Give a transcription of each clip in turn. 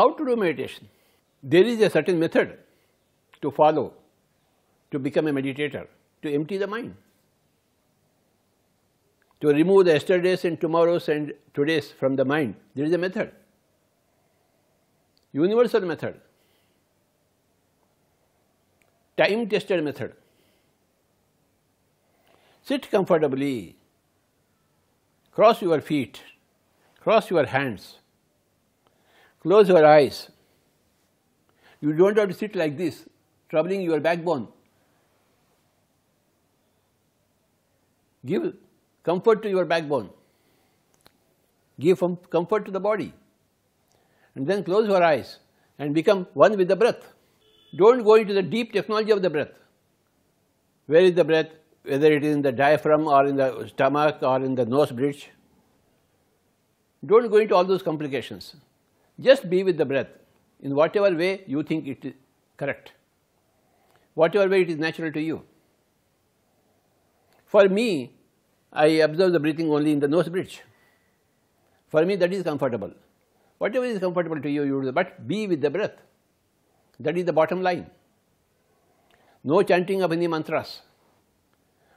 How to do meditation? There is a certain method to follow to become a meditator, to empty the mind, to remove the yesterdays and tomorrows and todays from the mind. There is a method, universal method, time tested method. Sit comfortably, cross your feet, cross your hands Close your eyes. You don't have to sit like this, troubling your backbone. Give comfort to your backbone. Give comfort to the body. And then close your eyes and become one with the breath. Don't go into the deep technology of the breath. Where is the breath? Whether it is in the diaphragm or in the stomach or in the nose bridge. Don't go into all those complications. Just be with the breath in whatever way you think it is correct, whatever way it is natural to you. For me, I observe the breathing only in the nose bridge. For me, that is comfortable. Whatever is comfortable to you, you do but be with the breath. That is the bottom line. No chanting of any mantras,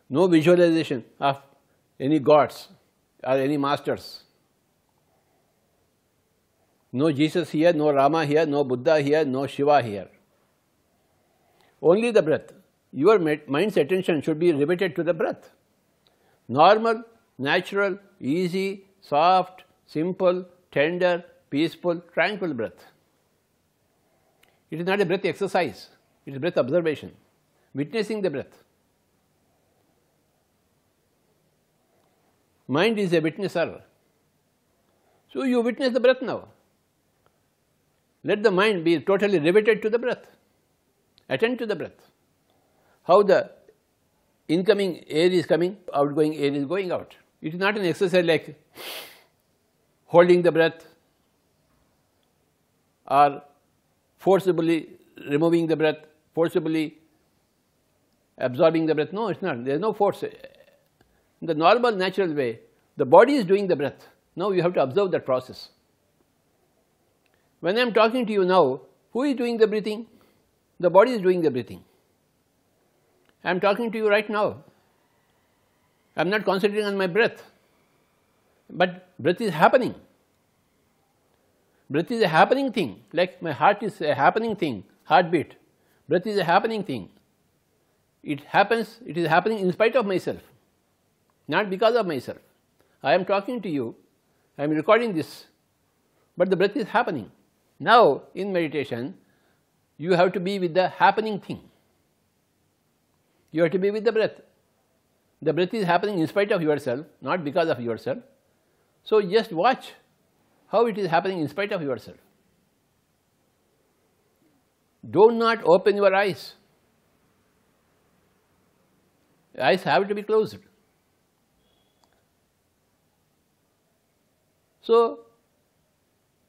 no visualization of any gods or any masters. No Jesus here, no Rama here, no Buddha here, no Shiva here. Only the breath. Your mind's attention should be riveted to the breath. Normal, natural, easy, soft, simple, tender, peaceful, tranquil breath. It is not a breath exercise, it is breath observation, witnessing the breath. Mind is a witnesser. So you witness the breath now. Let the mind be totally riveted to the breath, attend to the breath. How the incoming air is coming, outgoing air is going out. It is not an exercise like holding the breath or forcibly removing the breath, forcibly absorbing the breath. No, it's not. There is no force. In the normal, natural way, the body is doing the breath. Now you have to observe that process. When I am talking to you now, who is doing the breathing? The body is doing the breathing. I am talking to you right now. I am not concentrating on my breath, but breath is happening. Breath is a happening thing, like my heart is a happening thing, heartbeat. Breath is a happening thing. It happens, it is happening in spite of myself, not because of myself. I am talking to you, I am recording this, but the breath is happening. Now, in meditation, you have to be with the happening thing. You have to be with the breath. The breath is happening in spite of yourself, not because of yourself. So just watch how it is happening in spite of yourself. Do not open your eyes. Eyes have to be closed. So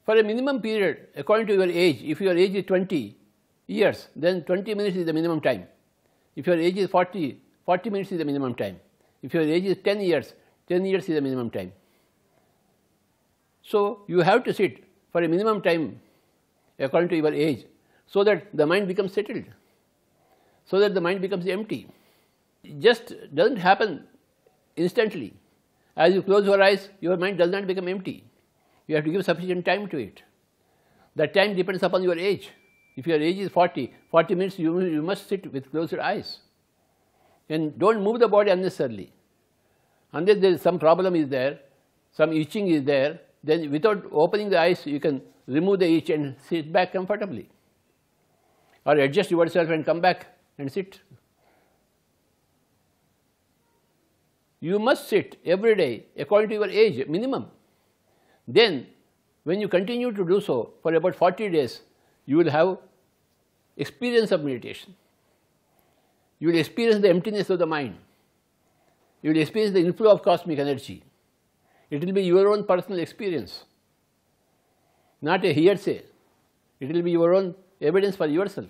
for a minimum period, according to your age, if your age is 20 years, then 20 minutes is the minimum time. If your age is 40, 40 minutes is the minimum time. If your age is 10 years, 10 years is the minimum time. So, you have to sit for a minimum time according to your age, so that the mind becomes settled, so that the mind becomes empty. It just doesn't happen instantly. As you close your eyes, your mind does not become empty you have to give sufficient time to it. That time depends upon your age. If your age is 40, 40 minutes you, you must sit with closed eyes. And don't move the body unnecessarily. Unless there is some problem is there, some itching is there, then without opening the eyes you can remove the itch and sit back comfortably. Or adjust yourself and come back and sit. You must sit every day according to your age minimum. Then when you continue to do so for about 40 days, you will have experience of meditation. You will experience the emptiness of the mind. You will experience the inflow of cosmic energy. It will be your own personal experience, not a hearsay. It will be your own evidence for yourself.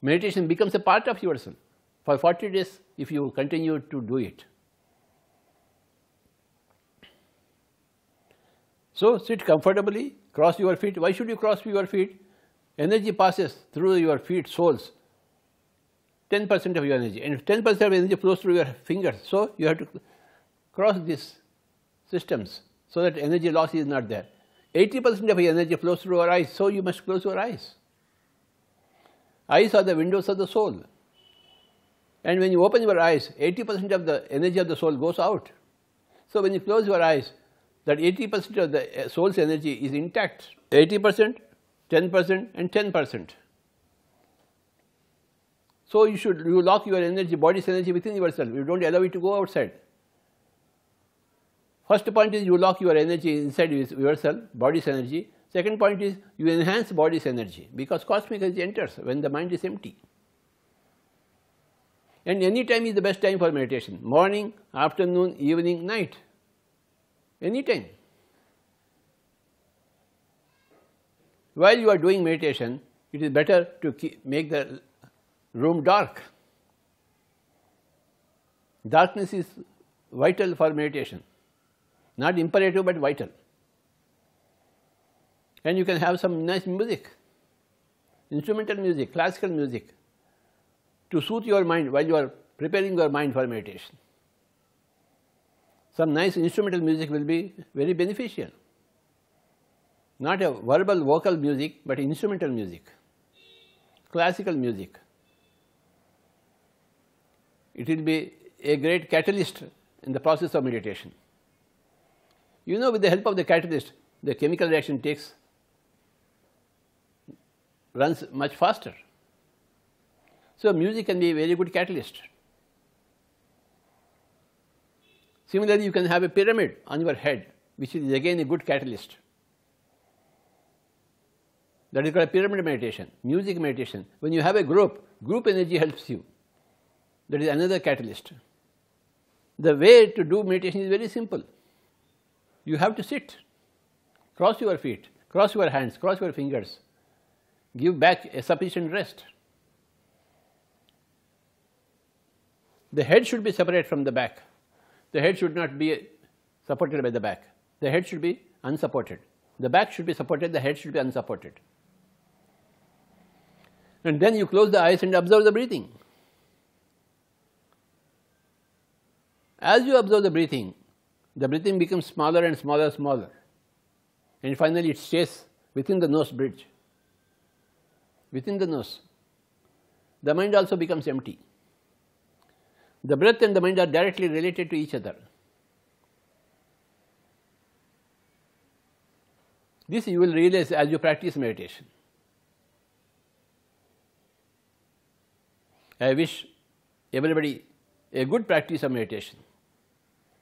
Meditation becomes a part of yourself for 40 days if you continue to do it. So, sit comfortably, cross your feet. Why should you cross your feet? Energy passes through your feet, soles. 10% of your energy and 10% of energy flows through your fingers. So, you have to cross these systems so that energy loss is not there. 80% of your energy flows through your eyes, so you must close your eyes. Eyes are the windows of the soul. And when you open your eyes, 80% of the energy of the soul goes out. So when you close your eyes, that 80 percent of the uh, soul's energy is intact 80 percent, 10 percent and 10 percent. So, you should you lock your energy body's energy within yourself you do not allow it to go outside. First point is you lock your energy inside yourself body's energy second point is you enhance body's energy because cosmic energy enters when the mind is empty. And any time is the best time for meditation morning, afternoon, evening, night anytime. While you are doing meditation, it is better to keep, make the room dark. Darkness is vital for meditation, not imperative but vital. And you can have some nice music, instrumental music, classical music, to soothe your mind while you are preparing your mind for meditation some nice instrumental music will be very beneficial. Not a verbal vocal music, but instrumental music, classical music. It will be a great catalyst in the process of meditation. You know with the help of the catalyst, the chemical reaction takes, runs much faster. So music can be a very good catalyst. Similarly, you can have a pyramid on your head, which is again a good catalyst. That is called pyramid meditation, music meditation. When you have a group, group energy helps you. That is another catalyst. The way to do meditation is very simple. You have to sit, cross your feet, cross your hands, cross your fingers, give back a sufficient rest. The head should be separate from the back the head should not be supported by the back. The head should be unsupported. The back should be supported, the head should be unsupported. And then you close the eyes and observe the breathing. As you observe the breathing, the breathing becomes smaller and smaller, smaller. And finally, it stays within the nose bridge, within the nose. The mind also becomes empty. The breath and the mind are directly related to each other. This you will realize as you practice meditation. I wish everybody a good practice of meditation,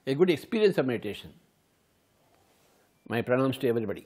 a good experience of meditation. My pranams to everybody.